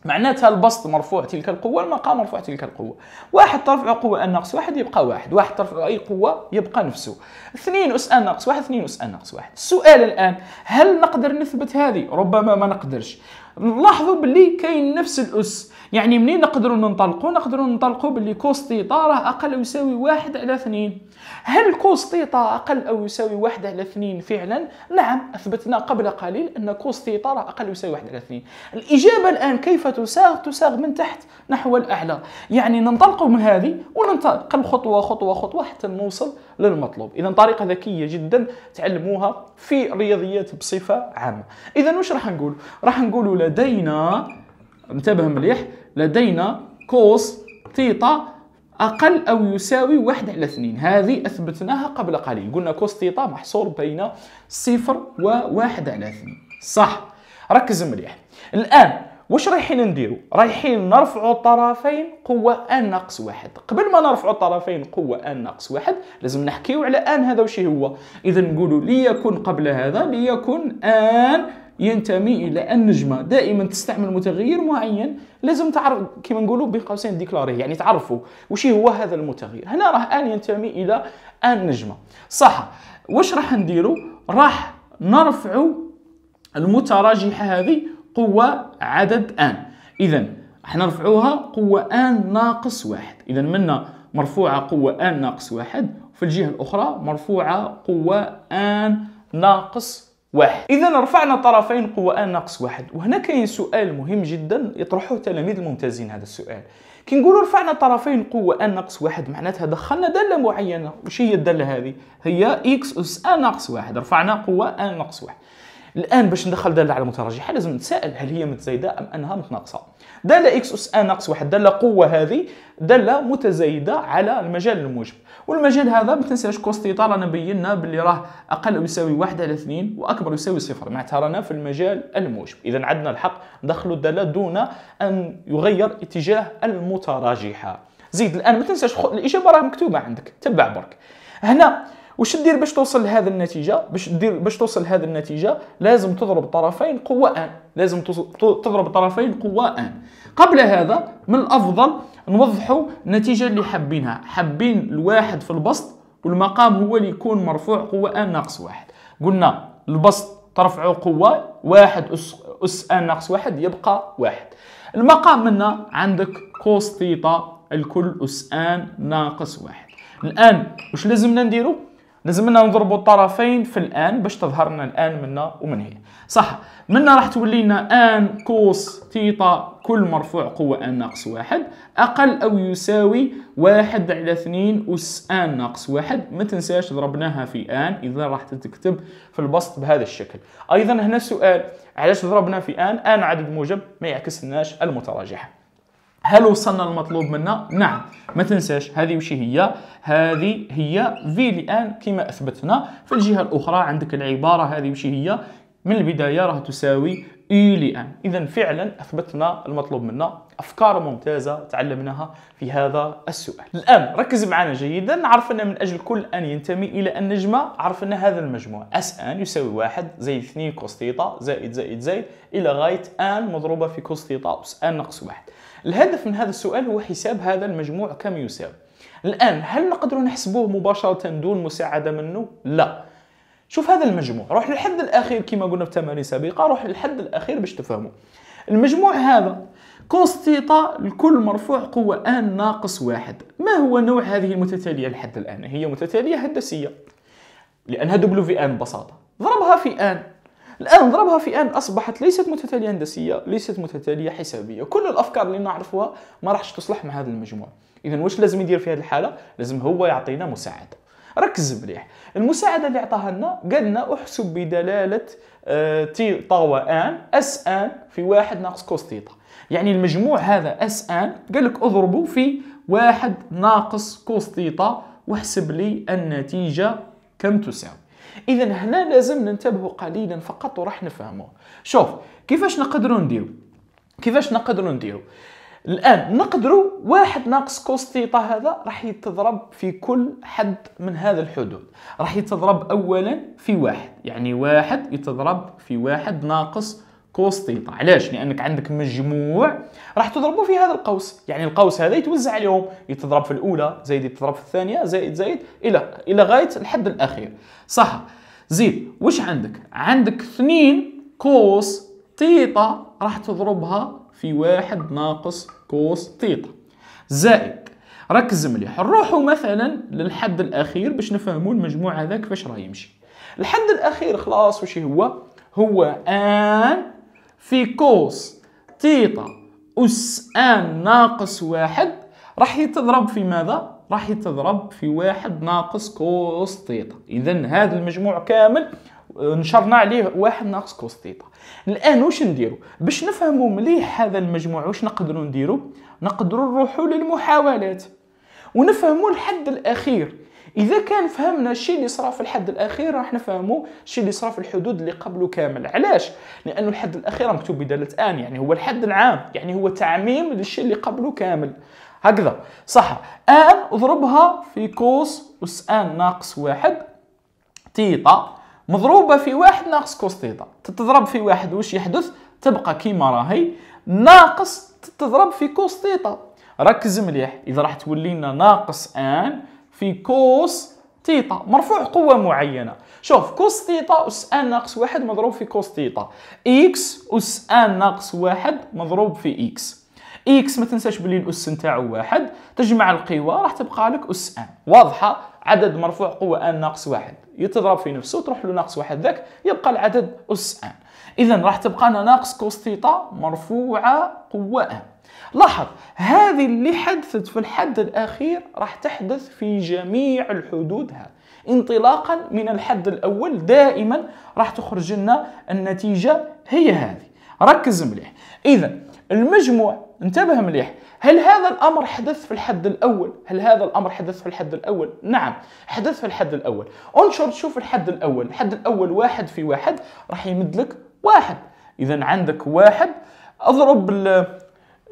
معناتها البسط مرفوع تلك القوة المقام مرفوع تلك القوة واحد ترفع قوة أن ناقص واحد يبقى واحد واحد ترفع أي قوة يبقى نفسه اثنين أس أن ناقص واحد اثنين أس أن ناقص واحد السؤال الآن هل نقدر نثبت هذه ربما ما نقدرش نلاحظوا باللي كاين نفس الاس يعني منين نقدروا ننطلقوا نقدروا ننطلقوا باللي كوس تيتا راه اقل او يساوي واحد على اثنين هل كوس تيتا اقل او يساوي واحد على اثنين فعلا نعم اثبتنا قبل قليل ان كوس تيتا راه اقل او يساوي واحد على اثنين الاجابه الان كيف تساغ تساغ من تحت نحو الاعلى يعني ننطلقوا من هذه وننطلق خطوه خطوه خطوه حتى نوصل للمطلوب اذا طريقه ذكيه جدا تعلموها في الرياضيات بصفه عامه اذا واش راح نقول راح نقول لدينا انتبه مليح لدينا كوس تيتا اقل او يساوي واحد على اثنين هذه اثبتناها قبل قليل قلنا كوس تيتا محصور بين صفر وواحد على اثنين صح ركز مليح الان واش رايحين نديرو رايحين نرفعوا الطرفين قوه ان ناقص واحد قبل ما نرفعوا الطرفين قوه ان ناقص واحد لازم نحكيو على ان هذا واش هو اذا نقولوا ليكن قبل هذا ليكن ان ينتمي الى النجمه دائما تستعمل متغير معين لازم تعرف كيما نقولوا بين قوسين ديكلاريه يعني تعرفوا واش هو هذا المتغير هنا راه ان ينتمي الى النجمه صح واش راح نديرو راح نرفعوا المتراجحه هذه قوة عدد ان اذا حنرفعوها قوة ان ناقص واحد اذا منا مرفوعة قوة ان ناقص واحد وفي الجهة الاخرى مرفوعة قوة ان ناقص واحد اذا رفعنا طرفين قوة ان ناقص واحد وهنا كاين سؤال مهم جدا يطرحوه تلاميذ الممتازين هذا السؤال كي نقولوا رفعنا طرفين قوة ان ناقص واحد معناتها دخلنا دالة معينة وش هي الدالة هذه هي اكس اس ان ناقص واحد رفعنا قوة ان ناقص واحد الان باش ندخل داله على المتراجحه لازم نتساءل هل هي متزايده ام انها متناقصه داله اكس اس ان ناقص واحد داله قوه هذه داله متزايده على المجال الموجب والمجال هذا ما تنساش كوس ثيتا رانا بينا باللي راه اقل يساوي واحد على اثنين واكبر يساوي صفر معناتها رانا في المجال الموجب اذا عندنا الحق ندخلوا الداله دون ان يغير اتجاه المتراجحه زيد الان ما تنساش الاجابه راه مكتوبه عندك تبع برك هنا واش دير باش توصل لهذه النتيجه باش دير باش توصل لهذه النتيجه لازم تضرب طرفين قوه ان لازم تضرب طرفين قوه ان قبل هذا من الافضل نوضحوا النتيجه اللي حابينها حابين الواحد في البسط والمقام هو اللي يكون مرفوع قوه ان ناقص واحد قلنا البسط ترفعه قوة واحد أس, أس آن ناقص واحد يبقى واحد المقام منا عندك كوس ثيتا الكل أس آن ناقص واحد الآن واش لازمنا نديرو لازمنا نضربوا الطرفين في الان باش تظهر لنا الان منا ومن هي صح منا راح تولي لنا ان كوس تيتا كل مرفوع قوة ان ناقص واحد اقل او يساوي واحد على اثنين اس ان ناقص واحد ما تنساش ضربناها في ان اذا راح تتكتب في البسط بهذا الشكل ايضا هنا سؤال علاش ضربنا في ان ان عدد موجب ما يعكسناش المتراجحه هل وصلنا للمطلوب منا؟ نعم ما تنساش هذه وش هي؟ هذه هي في الان كما اثبتنا في الجهه الاخرى عندك العباره هذه وش هي؟ من البدايه راه تساوي اي e لان اذا فعلا اثبتنا المطلوب منا افكار ممتازه تعلمناها في هذا السؤال الان ركز معنا جيدا عرفنا من اجل كل ان ينتمي الى النجمه عرفنا هذا المجموع اس ان يساوي واحد زائد 2 كوس ثيتا زائد زائد زائد الى غايه ان مضروبه في كوس ثيتا اس ان ناقص واحد الهدف من هذا السؤال هو حساب هذا المجموع كم يساوي الآن هل نقدر نحسبوه مباشرة دون مساعدة منه؟ لا شوف هذا المجموع روح للحد الأخير كما قلنا في تمارين سابقة روح للحد الأخير باش تفهمه المجموع هذا كوس تيتا لكل مرفوع قوة ان ناقص واحد ما هو نوع هذه المتتالية لحد الآن؟ هي متتالية هندسية لأنها دبليو في ان ببساطة ضربها في ان الآن نضربها في أن أصبحت ليست متتالية هندسية ليست متتالية حسابية كل الأفكار اللي نعرفها ما راحش تصلح مع هذا المجموع إذا واش لازم يدير في هذه الحالة لازم هو يعطينا مساعدة ركز مليح المساعدة اللي عطاها لنا قال لنا احسب بدلالة آه، تي طاوة ان اس ان في واحد ناقص كوس تيتا يعني المجموع هذا اس ان قال لك اضربه في واحد ناقص كوس تيتا واحسب لي النتيجة كم تساوي اذا هنا لازم ننتبه قليلا فقط وراح نفهمه شوف كيفاش نقدروا نديروا كيفاش نقدروا نديروا الان نقدروا واحد ناقص كوس ثيتا هذا راح يتضرب في كل حد من هذا الحدود راح يتضرب اولا في واحد يعني واحد يتضرب في واحد ناقص كوس ثيتا علاش لانك عندك مجموع راح تضربوا في هذا القوس يعني القوس هذا يتوزع عليهم يتضرب في الاولى زائد يتضرب في الثانيه زائد زائد الى الى غايه الحد الاخير صح زيد واش عندك عندك اثنين كوس ثيتا راح تضربها في واحد ناقص كوس ثيتا زائد ركز مليح نروحوا مثلا للحد الاخير باش نفهموا المجموع هذا كيفاش راه يمشي الحد الاخير خلاص واش هو هو ان في كوس تيتا أس آن ناقص واحد راح يتضرب في ماذا؟ راح يتضرب في واحد ناقص كوس تيتا إذا هذا المجموع كامل نشرنا عليه واحد ناقص كوس تيتا الان واش نديرو باش نفهمو مليح هذا المجموع واش نقدرو نديرو نقدرو نروحو للمحاولات ونفهمو الحد الاخير اذا كان فهمنا الشيء اللي صرا في الحد الاخير راح نفهموا الشيء اللي صرا في الحدود اللي قبله كامل علاش لانه الحد الاخير مكتوب بداله ان يعني هو الحد العام يعني هو تعميم للشيء اللي قبله كامل هكذا صح ان اضربها في كوس اس ان ناقص واحد تيتا مضروبة في واحد ناقص كوس تيتا تتضرب في واحد واش يحدث تبقى كيما راهي ناقص تتضرب في كوس تيتا ركز مليح اذا راح تولي لنا ناقص ان في كوس تيتا مرفوع قوة معينة شوف كوس تيتا أس أن ناقص واحد مضروب في كوس تيتا إكس أس أن ناقص واحد مضروب في إكس إكس ما تنساش بلي الأس نتاعو واحد تجمع القوى راح تبقى لك أس أن واضحة عدد مرفوع قوة أن ناقص واحد يتضرب في نفسه تروح له ناقص واحد ذاك يبقى العدد أس أن إذا راح تبقى لنا ناقص كوس تيتا مرفوعة قوة أن لاحظ هذه اللي حدثت في الحد الأخير راح تحدث في جميع الحدود هذه انطلاقا من الحد الأول دائما راح تخرج لنا النتيجة هي هذه ركز مليح إذا المجموع انتبه مليح هل هذا الامر حدث في الحد الاول هل هذا الامر حدث في الحد الاول نعم حدث في الحد الاول انشر تشوف الحد الاول الحد الاول واحد في واحد راح يمد لك واحد اذا عندك واحد اضرب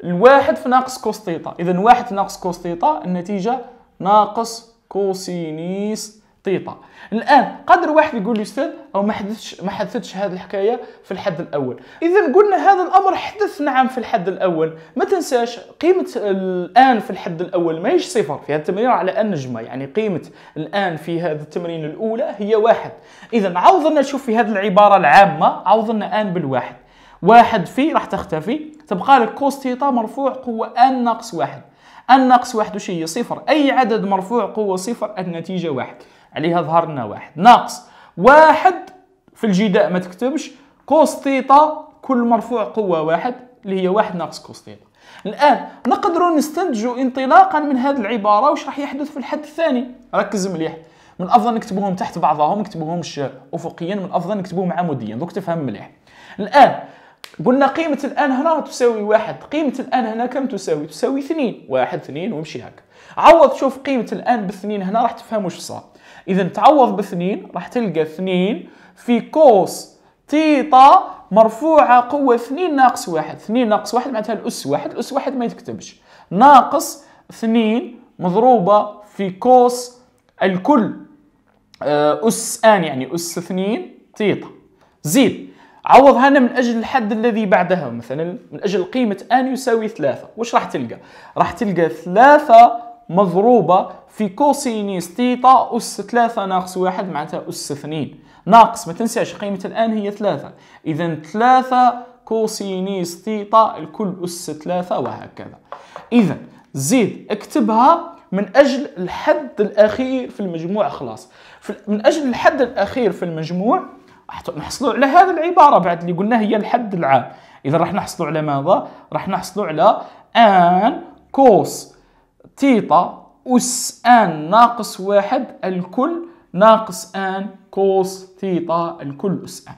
الواحد في ناقص كوس ثيتا اذا واحد في ناقص كوس ثيتا النتيجه ناقص كوسينيس ثيتا الان قدر واحد يقول لي استاذ او ما حدثش ما حدثتش هذه الحكايه في الحد الاول اذا قلنا هذا الامر حدث نعم في الحد الاول ما تنساش قيمه الان في الحد الاول ماهيش صفر في هذا التمرين على ان نجمه يعني قيمه الان في هذا التمرين الاولى هي واحد اذا عوضنا نشوف في هذه العباره العامه عوضنا ان بالواحد واحد في راح تختفي تبقى لك كوس تيتا مرفوع قوة ان ناقص واحد ان ناقص واحد وش هي صفر اي عدد مرفوع قوة صفر النتيجة واحد عليها ظهر لنا واحد ناقص واحد في الجداء ما تكتبش كوس تيتا كل مرفوع قوة واحد اللي هي واحد ناقص كوس تيتا الان نقدروا نستنتجوا انطلاقا من هذه العباره واش راح يحدث في الحد الثاني ركز مليح من الافضل نكتبوهم تحت بعضهم نكتبوهمش افقيا من الافضل نكتبوهم عموديا دوك تفهم مليح الان قلنا قيمة الآن هنا تساوي واحد قيمة الآن هنا كم تساوي تساوي اثنين واحد اثنين ومشي هكا عوض شوف قيمة الآن باثنين هنا راح تفهم واش صار إذا تعوض باثنين راح تلقى اثنين في كوس تيتا مرفوعة قوة اثنين ناقص واحد اثنين ناقص واحد معناتها الأس واحد الأس واحد ما يتكتبش ناقص اثنين مضروبة في كوس الكل آه، أس آن يعني أس اثنين تيتا زيد عوض هنا من اجل الحد الذي بعدها مثلا من اجل قيمه ان يساوي ثلاثه واش راح تلقى راح تلقى ثلاثه مضروبه في كوسينيس تيتا اس ثلاثه ناقص واحد معناتها اس اثنين ناقص ما تنساش قيمه الان هي ثلاثه اذا ثلاثه كوسينيس تيتا الكل اس ثلاثه وهكذا اذا زيد اكتبها من اجل الحد الاخير في المجموع خلاص من اجل الحد الاخير في المجموع نحصلوا على هذه العباره بعد اللي قلنا هي الحد العام اذا راح نحصلوا على ماذا راح نحصلوا على ان كوس تيتا اس ان ناقص واحد الكل ناقص ان كوس تيتا الكل اس ان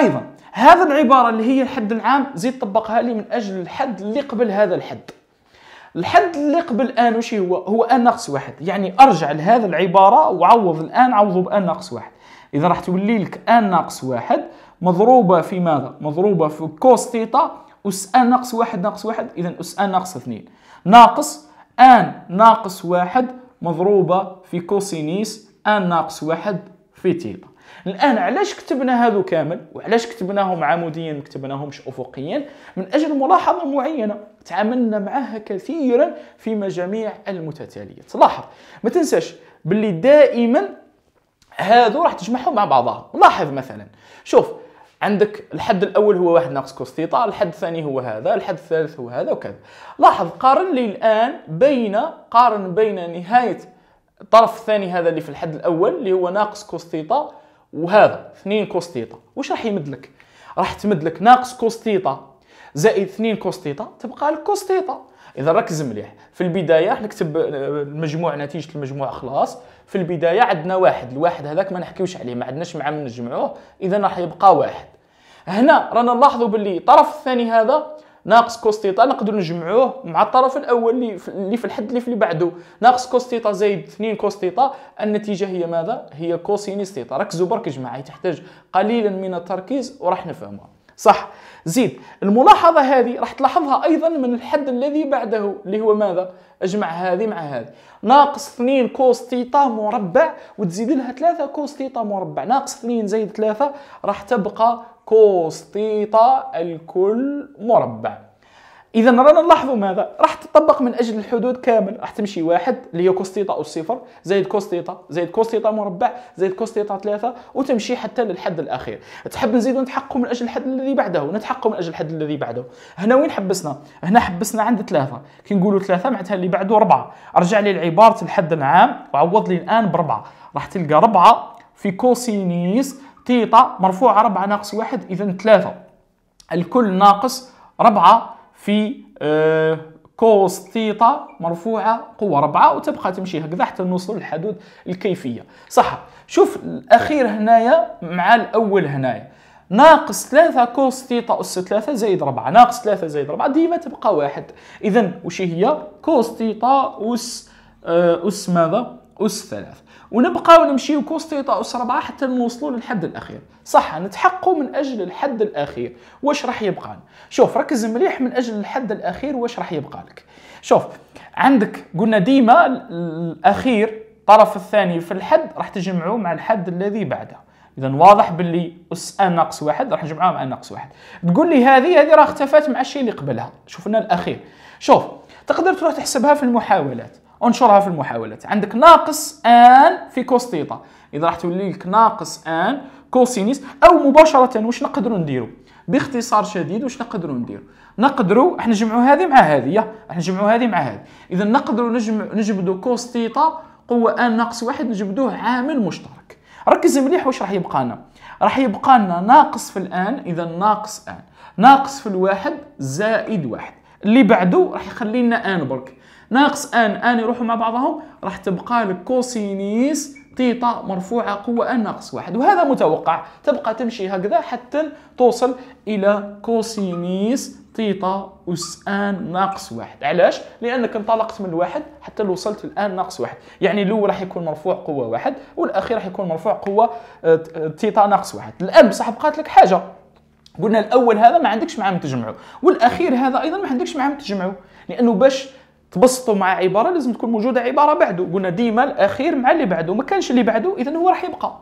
ايضا هذا العباره اللي هي الحد العام زيد طبقها لي من اجل الحد اللي قبل هذا الحد الحد اللي قبل ان وش هو هو ان ناقص واحد يعني ارجع لهذا العباره وعوض الان عوضه بان ناقص واحد اذا راح تولي لك ان ناقص واحد مضروبه في ماذا مضروبه في كوس ثيتا اس ان ناقص واحد ناقص واحد اذا اس ان ناقص اثنين ناقص ان ناقص واحد مضروبه في كوسينيس ان ناقص واحد في ثيتا الان علاش كتبنا هذو كامل وعلاش كتبناهم عموديا ما كتبناهمش افقيا من اجل ملاحظه معينه تعاملنا معها كثيرا في مجاميع المتتاليه لاحظ ما تنساش باللي دائما هادو راح تجمعهم مع بعضها لاحظ مثلا شوف عندك الحد الاول هو واحد ناقص كوس ثيتا الحد الثاني هو هذا الحد الثالث هو هذا وكذا لاحظ قارن لي الان بين قارن بين نهايه الطرف الثاني هذا اللي في الحد الاول اللي هو ناقص كوس ثيتا وهذا 2 كوس ثيتا واش راح يمد لك راح تمد لك ناقص كوس ثيتا زائد 2 كوس ثيتا تبقى لك كوس ثيتا اذا ركز مليح في البدايه نكتب آه، المجموع نتيجه المجموع خلاص في البدايه عندنا واحد الواحد هذاك ما نحكيوش عليه ما عندناش مع من نجمعوه اذا راح يبقى واحد هنا رانا نلاحظوا باللي الطرف الثاني هذا ناقص كوس تيتا نقدروا نجمعوه مع الطرف الاول اللي في, اللي في الحد اللي في اللي بعده ناقص كوس تيتا زائد 2 كوس تيتا النتيجه هي ماذا هي كوسينيس تيتا ركزوا برك جماعه تحتاج قليلا من التركيز وراح نفهمها صح زيد الملاحظه هذه راح تلاحظها ايضا من الحد الذي بعده اللي هو ماذا اجمع هذه مع هذه ناقص 2 كوس تيتا مربع وتزيد لها 3 كوس تيتا مربع ناقص 2 زائد 3 راح تبقى كوس تيتا الكل مربع اذا رانا نلاحظوا ماذا راح تطبق من اجل الحدود كامل راح تمشي واحد اللي هي كوس ثيتا او الصفر زائد كوس ثيتا زائد كوس ثيتا مربع زائد كوس ثيتا ثلاثة وتمشي حتى للحد الاخير تحب نزيدو نتحققوا من اجل الحد الذي بعده نتحققوا من اجل الحد الذي بعده هنا وين حبسنا هنا حبسنا عند ثلاثة كي نقولوا ثلاثة معناتها اللي بعده أربعة رجع لي لعبارة الحد العام وعوض لي الان بأربعة راح تلقى أربعة في كوسينيس ثيتا مرفوعة ربعة ناقص واحد إذا ثلاثة الكل ناقص 4 في آه، كوس تيتا مرفوعه قوه 4 وتبقى تمشي هكذا حتى نوصل للحدود الكيفيه صح شوف الاخير هنايا مع الاول هنايا ناقص 3 كوس تيتا أس 3 زائد 4 ناقص 3 زائد 4 ديما تبقى واحد إذا وش هي كوس تيتا أس آه، أس ماذا أس ثلاث ونبقاو نمشيو كوستيطا أس ربعة حتى نوصلوا للحد الأخير صح نتحقوا من أجل الحد الأخير واش راح يبقى شوف ركز مليح من أجل الحد الأخير واش راح يبقى لك شوف عندك قلنا ديما الأخير الطرف الثاني في الحد راح تجمعه مع الحد الذي بعده اذا واضح باللي اس ان ناقص واحد راح نجمعها مع ناقص واحد تقول لي هذه هذه راه اختفت مع الشيء اللي قبلها شفنا الاخير شوف تقدر تروح تحسبها في المحاولات انشرها في المحاولات عندك ناقص ان في كوس ثيتا اذا راح تولي لك ناقص ان كوسينيس او مباشره واش نقدروا نديروا باختصار شديد واش نقدروا نديروا نقدروا احنا نجمعوا هذه مع هذه احنا نجمعوا هذه مع هذه اذا نقدروا نجم نجبدوا كوس ثيتا قوه ان ناقص واحد نجبدوه عامل مشترك ركز مليح واش راح يبقى لنا راح يبقى لنا ناقص في الان اذا ناقص ان ناقص في الواحد زائد واحد اللي بعده راح يخلي لنا ان برك ناقص ان ان يروحوا مع بعضهم راح تبقى لك كوسينيس تيتا مرفوعة قوة ان ناقص واحد وهذا متوقع تبقى تمشي هكذا حتى توصل إلى كوسينيس تيتا أس ان ناقص واحد علاش؟ لأنك انطلقت من واحد حتى وصلت الآن ناقص واحد يعني الأول راح يكون مرفوع قوة واحد والأخير راح يكون مرفوع قوة تيتا آه، ناقص واحد الآن بصح بقات لك حاجة قلنا الأول هذا ما عندكش معاه تجمعه والأخير هذا أيضا ما عندكش معاه تجمعه لأنه باش تبسطوا مع عباره لازم تكون موجوده عباره بعده قلنا ديما الاخير مع اللي بعده ما كانش اللي بعده اذا هو راح يبقى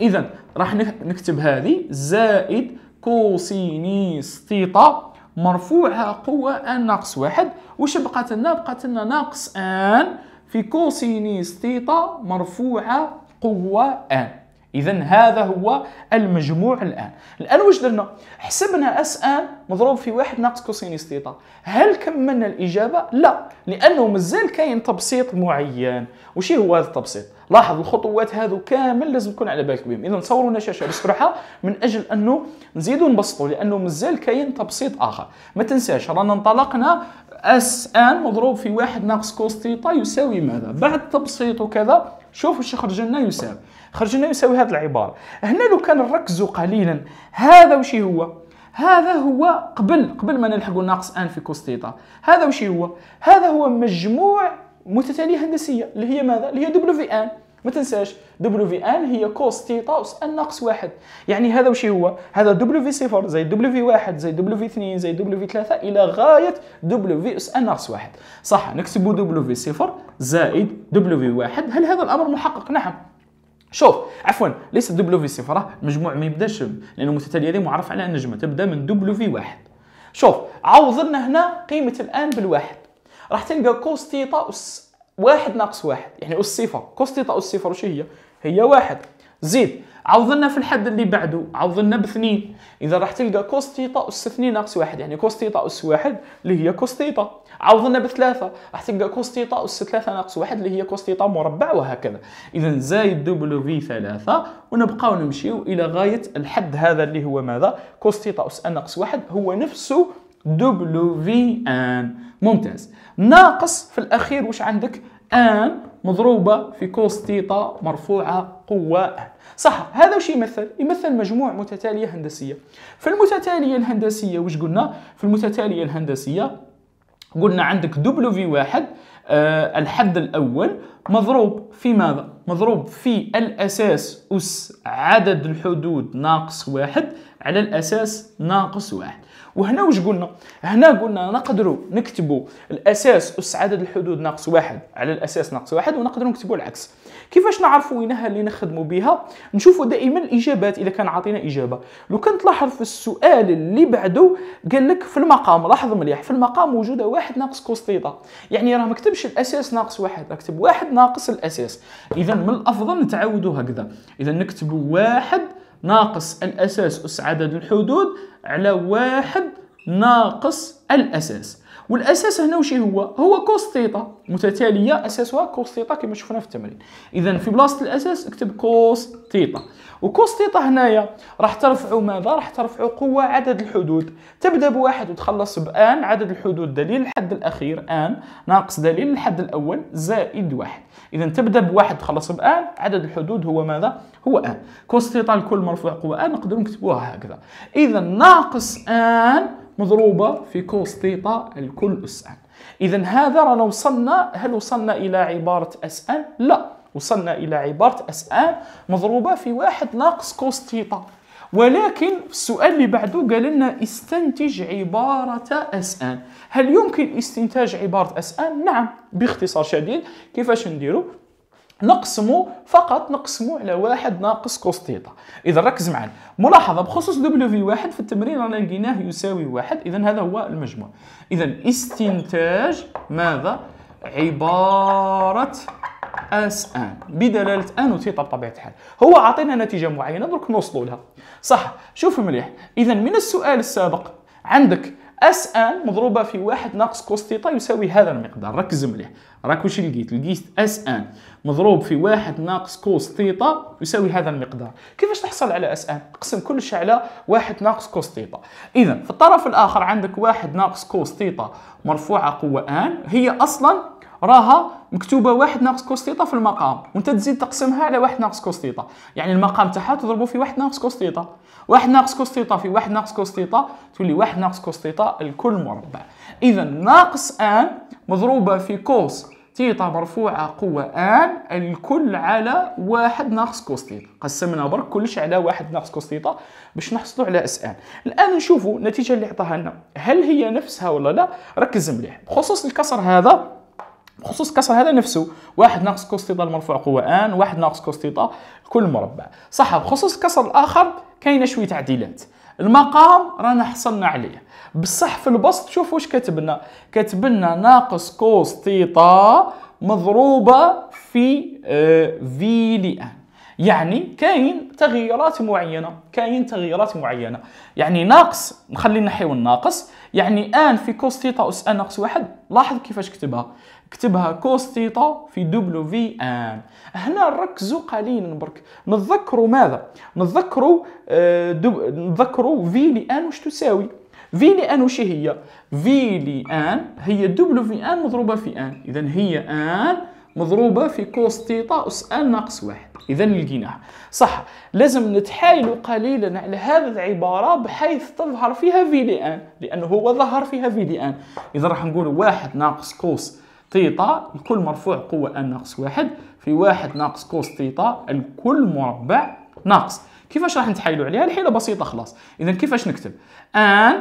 اذا راح نكتب هذه زائد كوسينيس ثيتا مرفوعها قوة ان ناقص واحد واش بقات لنا بقات لنا ناقص ان في كوسينيس ثيتا مرفوعة قوة ان اذا هذا هو المجموع الان الان واش درنا حسبنا اس ان مضروب في واحد ناقص كوسينس ثيتا هل كملنا الاجابه لا لانه مازال كاين تبسيط معين وش هو هذا التبسيط لاحظ الخطوات هذو كامل لازم تكون على بالك بهم اذا نصوروا لنا شاشه بسرعه من اجل انه نزيدوا نبسطوا لانه مازال كاين تبسيط اخر ما تنساش رانا انطلقنا اس ان مضروب في واحد ناقص كوس ثيتا يساوي ماذا بعد تبسيط وكذا شوف واش خرج لنا يساوي خرج لنا يساوي هذه العباره هنا لو كان نركزوا قليلا هذا وش هو هذا هو قبل قبل ما نلحقوا ناقص ان في كوس ثيتا هذا وش هو هذا هو مجموع متتاليه هندسيه اللي هي ماذا اللي هي دبليو في ان ما تنساش دبليو في ان هي كوس ثيتا اس ان ناقص واحد يعني هذا وش هو هذا دبليو في صفر زي دبليو في واحد زي دبليو في اثنين زي دبليو في ثلاثة الى غاية دبليو في اس ان ناقص واحد صح نكتبوا دبليو في صفر زائد دبليو في واحد هل هذا الامر محقق نعم شوف عفوا ليس دبليو في صفر مجموع ما يبداش لانه متتاليه هذه معرف على نجمه تبدا من دبليو في واحد شوف عوضنا هنا قيمه الان بالواحد راح تلقى كوس تيتا اس واحد ناقص واحد يعني اس صفر كوس تيتا اس صفر وش هي؟ هي واحد زيد عوضنا في الحد اللي بعده عوضنا باثنين اذا راح تلقى كوس تيتا اس 2 ناقص واحد يعني كوس تيتا اس واحد اللي هي كوس تيتا عوضنا بثلاثه راح تلقى كوس تيتا اس 3 ناقص واحد اللي هي كوس تيتا مربع وهكذا اذا زايد دبليو في ثلاثه ونبقاو نمشيو الى غايه الحد هذا اللي هو ماذا كوس تيتا اس ان ناقص واحد هو نفسه دبليو في ان ممتاز ناقص في الاخير واش عندك ان مضروبه في كوس تيتا مرفوعه قوة صح هذا وش يمثل يمثل مجموع متتالية هندسية في المتتاليه الهندسية وش قلنا في المتتالية الهندسية قلنا عندك دبليو واحد آه، الحد الأول مضروب في ماذا؟ مضروب في الأساس أس عدد الحدود ناقص واحد على الأساس ناقص واحد وهنا وش قلنا؟ هنا قلنا نقدروا نكتبوا الأساس أس عدد الحدود ناقص واحد على الأساس ناقص واحد ونقدروا نكتبوا العكس كيفاش نعرفوا وينها اللي نخدموا بها نشوفوا دائما الاجابات اذا كان عاطينا اجابه لو كان تلاحظ في السؤال اللي بعده قال لك في المقام لاحظ مليح في المقام موجوده واحد ناقص كوس ثيتا يعني راه ما كتبش الاساس ناقص واحد راه كتب واحد ناقص الاساس اذا من الافضل نتعاودوا هكذا اذا نكتبوا واحد ناقص الاساس اس عدد الحدود على واحد ناقص الاساس والاساس هنا وشي هو هو كوس ثيتا متتاليه اساسها كوس ثيتا كما شفنا في التمرين اذا في بلاصه الاساس اكتب كوس ثيتا وكوس ثيتا هنايا راح ترفعوا ماذا راح ترفعوا قوه عدد الحدود تبدا بواحد وتخلص بان عدد الحدود دليل الحد الاخير ان ناقص دليل الحد الاول زائد واحد اذا تبدا بواحد تخلص بان عدد الحدود هو ماذا هو ان كوس ثيتا الكل مرفوع قوه ان نقدروا نكتبوها هكذا اذا ناقص ان مضروبة في كوس ثيتا الكل أس أن إذا هذا رانا وصلنا هل وصلنا إلى عبارة أس أن؟ لا وصلنا إلى عبارة أس أن مضروبة في واحد ناقص كوس ثيتا ولكن السؤال اللي بعده قال لنا استنتج عبارة أس أن هل يمكن استنتاج عبارة أس أن؟ نعم باختصار شديد كيفاش نديرو نقسمه فقط نقسمه على واحد ناقص كوس ثيتا اذا ركز معنا ملاحظه بخصوص دبليو في واحد في التمرين رانا لقيناه يساوي واحد اذا هذا هو المجموع اذا استنتاج ماذا عباره اس ان بدلاله ان وثيتا بطبيعه الحال هو عطينا نتيجه معينه درك نوصلوا لها صح شوف مليح اذا من السؤال السابق عندك اس ان مضروبه في واحد ناقص كوس ثيتا يساوي هذا المقدار ركز مليح راك واش لقيت لقيت اس ان مضروب في واحد ناقص كوس ثيتا يساوي هذا المقدار كيفاش تحصل على اس ان قسم شيء على واحد ناقص كوس ثيتا اذا في الطرف الاخر عندك واحد ناقص كوس ثيتا مرفوعه قوه ان هي اصلا راها مكتوبه واحد ناقص كوس ثيتا في المقام وانت تزيد تقسمها على واحد ناقص كوس ثيتا يعني المقام تاعها تضربه في واحد ناقص كوس ثيتا واحد ناقص كوس ثيتا في واحد ناقص كوس ثيتا تولي واحد ناقص كوس ثيتا الكل مربع اذا ناقص ان مضروبه في كوس ثيتا مرفوعة قوة آن الكل على واحد ناقص كوس ثيتا قسمنا برك كلش على واحد ناقص كوس ثيتا باش نحصلوا على اس ان الآن نشوفوا النتيجة اللي عطاها لنا هل هي نفسها ولا لا ركز مليح بخصوص الكسر هذا بخصوص الكسر هذا نفسه واحد ناقص كوس ثيتا المرفوع قوة ان واحد ناقص كوس ثيتا كل مربع صح بخصوص الكسر الاخر كاينه شويه تعديلات المقام رانا حصلنا عليه بصح في البسط شوف واش كاتب لنا كاتب لنا ناقص كوس ثيتا مضروبه في في آه، لي ان يعني كاين تغييرات معينه كاين تغييرات معينه يعني ناقص نخلي نحيو الناقص يعني ان في كوس ثيتا اس ان ناقص واحد لاحظ كيفاش كتبها كتبها كوس تيتا في دبليو في ان هنا ركزوا قليلا برك نتذكروا ماذا نتذكروا آه، دب... نتذكروا في لان واش تساوي في لان واش هي في لان هي دبليو في ان مضروبه في ان اذا هي ان مضروبه في كوس تيتا اس ان ناقص واحد اذا لقيناها صح لازم نتحايلوا قليلا على هذه العباره بحيث تظهر فيها في لان لانه هو ظهر فيها في لان اذا راح نقول واحد ناقص كوس تيتا الكل مرفوع قوة ان ناقص واحد في واحد ناقص كوس تيتا الكل مربع ناقص كيفاش راح نتحايلوا عليها الحيلة بسيطة خلاص اذا كيفاش نكتب ان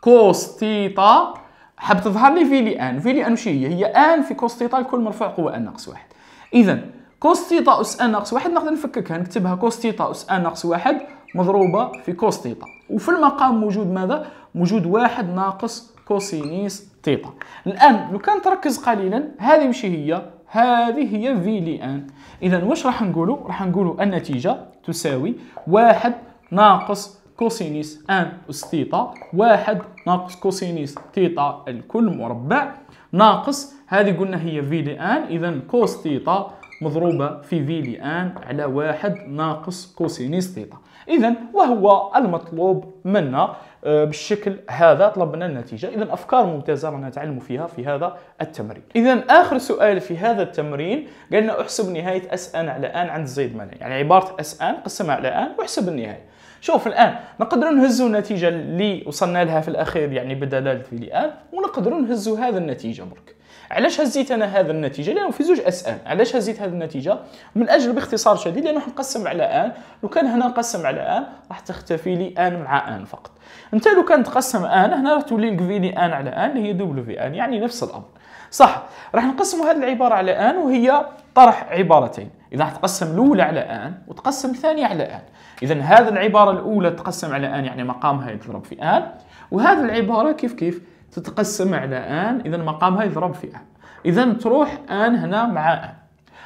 كوس تيتا حاب تظهر لي في لي ان في لي ان وش هي هي ان في كوس تيتا الكل مرفوع قوة ان ناقص واحد اذا كوس تيتا اس ان ناقص واحد نقدر نفككها نكتبها كوس تيتا اس ان ناقص واحد مضروبة في كوس تيتا وفي المقام موجود ماذا موجود واحد ناقص كوسينيس تيتا الآن لو كان تركز قليلا هذه ماشي هي هذه هي في لي ان إذا واش راح نقولوا راح نقولوا النتيجة تساوي واحد ناقص كوسينيس ان اس تيتا واحد ناقص كوسينيس تيتا الكل مربع ناقص هذه قلنا هي في لي ان إذا كوس تيتا مضروبة في في لآن على واحد ناقص كوسينيس ثيتا إذا وهو المطلوب منا آه، بالشكل هذا طلبنا النتيجة إذا أفكار ممتازة رانا نتعلم فيها في هذا التمرين إذا آخر سؤال في هذا التمرين قالنا احسب نهاية أس أن على أن عند زيد منع يعني عبارة أس أن قسمها على أن واحسب النهاية شوف الان نقدروا نهزوا النتيجه اللي وصلنا لها في الاخير يعني بدلالة في الان ونقدروا نهزوا هذا النتيجه برك علاش هزيت انا هذا النتيجه لانه في زوج اسئله علاش هزيت هذه النتيجه من اجل باختصار شديد لانه نقسم على ان لو كان هنا نقسم على ان راح تختفي لي ان مع ان فقط انت لو كان تقسم ان هنا راح تولي لي ان على ان اللي هي دبليو في ان يعني نفس الامر صح راح نقسموا هذه العباره على ان وهي طرح عبارتين اذا راح تقسم الاولى على ان وتقسم الثانيه على ان اذا هذه العباره الاولى تقسم على ان يعني مقامها يضرب في ان وهذه العباره كيف كيف تتقسم على ان اذا مقامها يضرب في ان اذا تروح ان هنا مع ان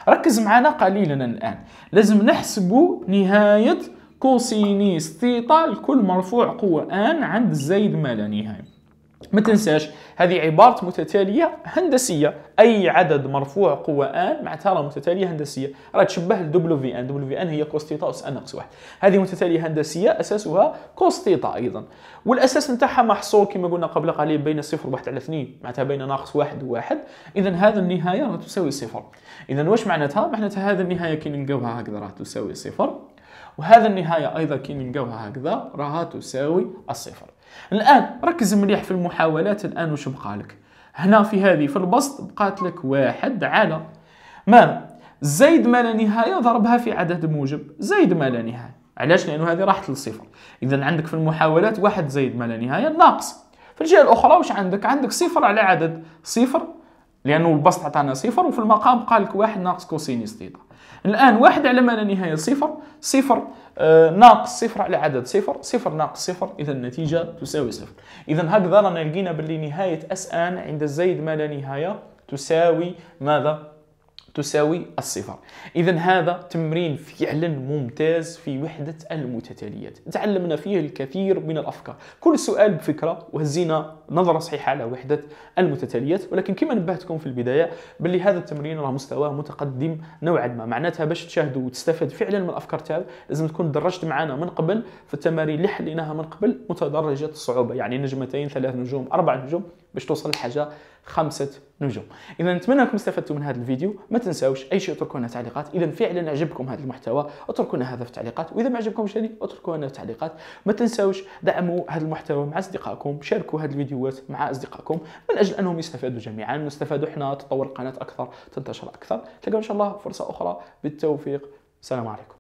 ركز معنا قليلا الان لازم نحسب نهايه كوسينيس ثيتا لكل مرفوع قوة آن عند زايد ما لا نهاية ما تنساش هذه عبارة متتالية هندسية أي عدد مرفوع قوة آن مع تارة متتالية هندسية راه تشبه ل في ان في ان هي كوس تيتا أس أن ناقص واحد هذه متتالية هندسية أساسها كوس تيتا أيضا والأساس نتاعها محصور كما قلنا قبل قليل بين صفر وواحد على اثنين معناتها بين ناقص واحد وواحد إذا هذا النهاية راه تساوي صفر إذا واش معناتها معناتها هذا النهاية كي نلقاوها هكذا راه تساوي صفر وهذا النهاية أيضا كي نلقاوها هكذا راها تساوي الصفر الآن ركز مليح في المحاولات الآن وش بقالك هنا في هذه في البسط بقات لك واحد على ما زيد ما لا نهاية ضربها في عدد موجب زيد ما لا نهاية علاش لأنه هذه راحت للصفر إذا عندك في المحاولات واحد زيد ما لا نهاية ناقص في الجهة الأخرى وش عندك عندك صفر على عدد صفر لانه البسط عطانا صفر وفي المقام قال لك واحد ناقص كوسينيس ثيتا الان واحد على ما لا نهايه صفر صفر آه، ناقص صفر على عدد صفر صفر ناقص صفر اذا النتيجه تساوي صفر اذا هكذا رانا لقينا باللي نهايه اس ان عند الزايد ما لا نهايه تساوي ماذا تساوي الصفر إذا هذا تمرين فعلا ممتاز في وحدة المتتاليات تعلمنا فيه الكثير من الأفكار كل سؤال بفكرة وهزينا نظرة صحيحة على وحدة المتتاليات ولكن كما نبهتكم في البداية باللي هذا التمرين راه مستواه متقدم نوعا ما معناتها باش تشاهدوا وتستفاد فعلا من الأفكار تاعو لازم تكون درجت معنا من قبل في التمارين اللي حليناها من قبل متدرجة الصعوبة يعني نجمتين ثلاث نجوم أربع نجوم باش توصل لحاجة خمسة نجوم اذا نتمنى انكم استفدتوا من هذا الفيديو ما تنساوش اي شيء اتركوا لنا تعليقات اذا فعلا عجبكم هذا المحتوى اتركوا لنا هذا في التعليقات واذا ما عجبكمش ثاني اتركوا لنا تعليقات ما تنساوش دعموا هذا المحتوى مع اصدقائكم شاركوا هذه الفيديوهات مع اصدقائكم من اجل انهم يستفادوا جميعا نستفادوا احنا تطور القناه اكثر تنتشر اكثر تلقاو ان شاء الله فرصه اخرى بالتوفيق السلام عليكم